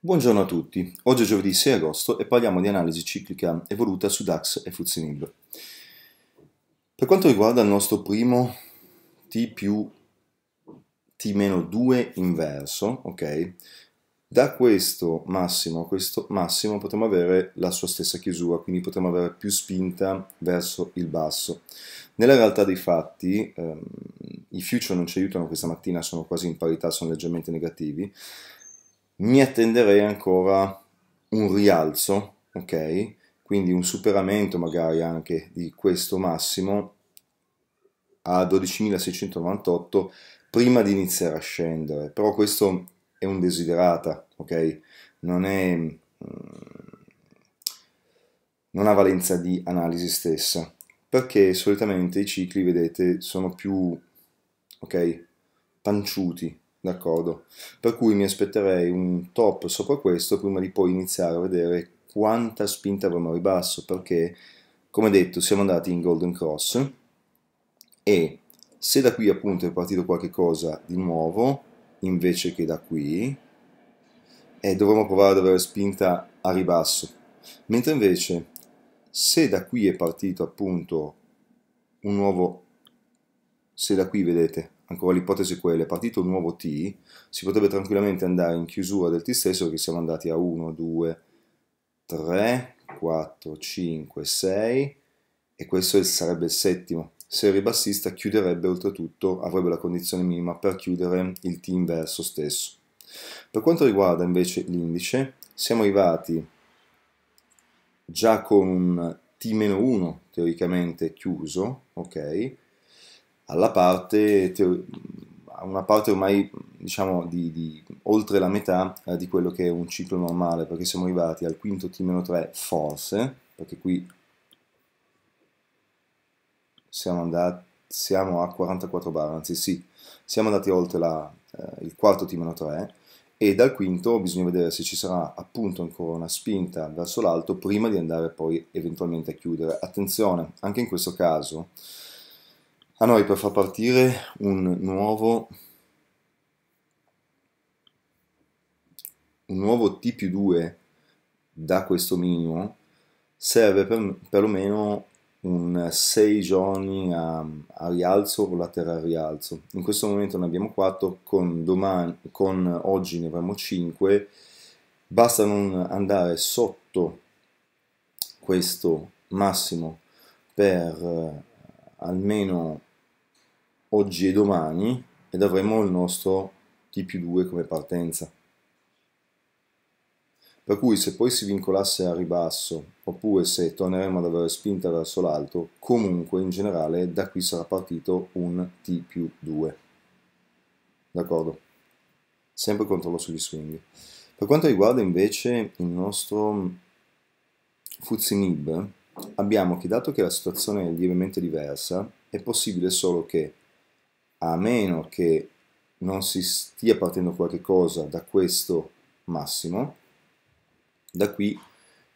Buongiorno a tutti, oggi è giovedì 6 agosto e parliamo di analisi ciclica evoluta su DAX e Fuzzinib. Per quanto riguarda il nostro primo T più T-2 inverso, ok? Da questo massimo a questo massimo potremo avere la sua stessa chiusura, quindi potremo avere più spinta verso il basso. Nella realtà dei fatti, ehm, i future non ci aiutano questa mattina, sono quasi in parità, sono leggermente negativi, mi attenderei ancora un rialzo, ok? Quindi un superamento magari anche di questo massimo a 12.698 prima di iniziare a scendere, però questo è un desiderata, ok? Non è... Mm, non ha valenza di analisi stessa, perché solitamente i cicli, vedete, sono più, ok, panciuti, d'accordo? Per cui mi aspetterei un top sopra questo prima di poi iniziare a vedere quanta spinta avremo ribasso, perché come detto siamo andati in Golden Cross e se da qui appunto è partito qualche cosa di nuovo, invece che da qui, eh, dovremmo provare ad avere spinta a ribasso. Mentre invece, se da qui è partito appunto un nuovo, se da qui vedete, ancora l'ipotesi quella, è partito un nuovo t, si potrebbe tranquillamente andare in chiusura del t stesso perché siamo andati a 1, 2, 3, 4, 5, 6 e questo sarebbe il settimo. Se il ribassista chiuderebbe oltretutto, avrebbe la condizione minima per chiudere il t inverso stesso. Per quanto riguarda invece l'indice, siamo arrivati già con un t-1 teoricamente chiuso, ok? alla parte, a una parte ormai diciamo di, di oltre la metà eh, di quello che è un ciclo normale, perché siamo arrivati al quinto T-3 forse, perché qui siamo andati siamo a 44 bar, anzi sì, siamo andati oltre la, eh, il quarto T-3 e dal quinto bisogna vedere se ci sarà appunto ancora una spinta verso l'alto prima di andare poi eventualmente a chiudere. Attenzione, anche in questo caso a ah, noi per far partire un nuovo, un nuovo T più 2 da questo minimo serve per, perlomeno un 6 giorni a, a rialzo o laterale rialzo. In questo momento ne abbiamo 4, con, domani, con oggi ne avremo 5. Basta non andare sotto questo massimo per eh, almeno oggi e domani ed avremo il nostro T più 2 come partenza. Per cui se poi si vincolasse a ribasso, oppure se torneremo ad avere spinta verso l'alto, comunque in generale da qui sarà partito un T più 2. D'accordo? Sempre controllo sugli swing. Per quanto riguarda invece il nostro Fuzzy Nib, abbiamo che dato che la situazione è lievemente diversa, è possibile solo che a meno che non si stia partendo qualcosa da questo massimo, da qui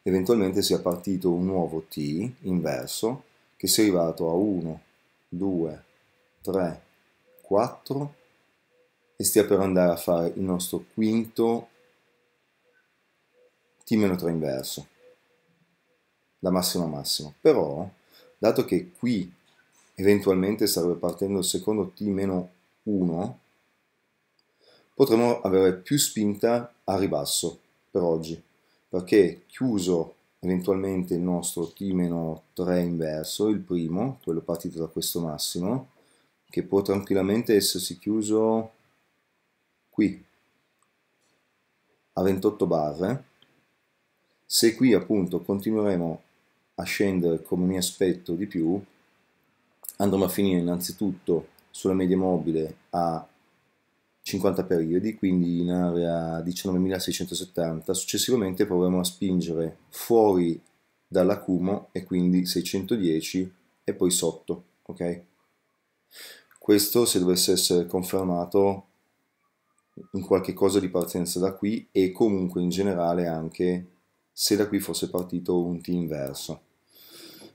eventualmente sia partito un nuovo t inverso che sia arrivato a 1, 2, 3, 4 e stia per andare a fare il nostro quinto t-3 inverso, la massima massima. Però, dato che qui eventualmente starebbe partendo il secondo T-1, potremmo avere più spinta a ribasso per oggi, perché chiuso eventualmente il nostro T-3 inverso, il primo, quello partito da questo massimo, che può tranquillamente essersi chiuso qui, a 28 barre, se qui appunto continueremo a scendere come mi aspetto di più, andremo a finire innanzitutto sulla media mobile a 50 periodi, quindi in area 19.670, successivamente proveremo a spingere fuori dall'acumo e quindi 610 e poi sotto, ok? Questo se dovesse essere confermato in qualche cosa di partenza da qui e comunque in generale anche se da qui fosse partito un T inverso.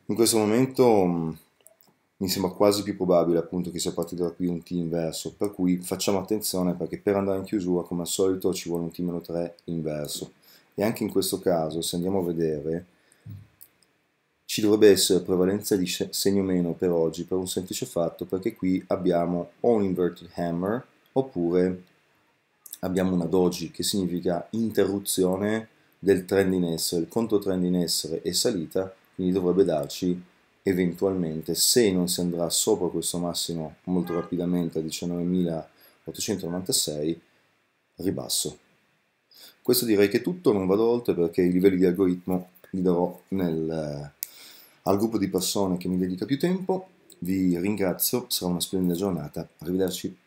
In questo momento mi sembra quasi più probabile appunto che sia partito da qui un T inverso, per cui facciamo attenzione perché per andare in chiusura come al solito ci vuole un T-3 inverso e anche in questo caso se andiamo a vedere ci dovrebbe essere prevalenza di segno meno per oggi per un semplice fatto perché qui abbiamo o un inverted hammer oppure abbiamo una doji che significa interruzione del trend in essere, il conto trend in essere è salita quindi dovrebbe darci eventualmente se non si andrà sopra questo massimo molto rapidamente a 19.896 ribasso. Questo direi che è tutto, non vado oltre perché i livelli di algoritmo li darò nel, eh, al gruppo di persone che mi dedica più tempo. Vi ringrazio, sarà una splendida giornata, arrivederci.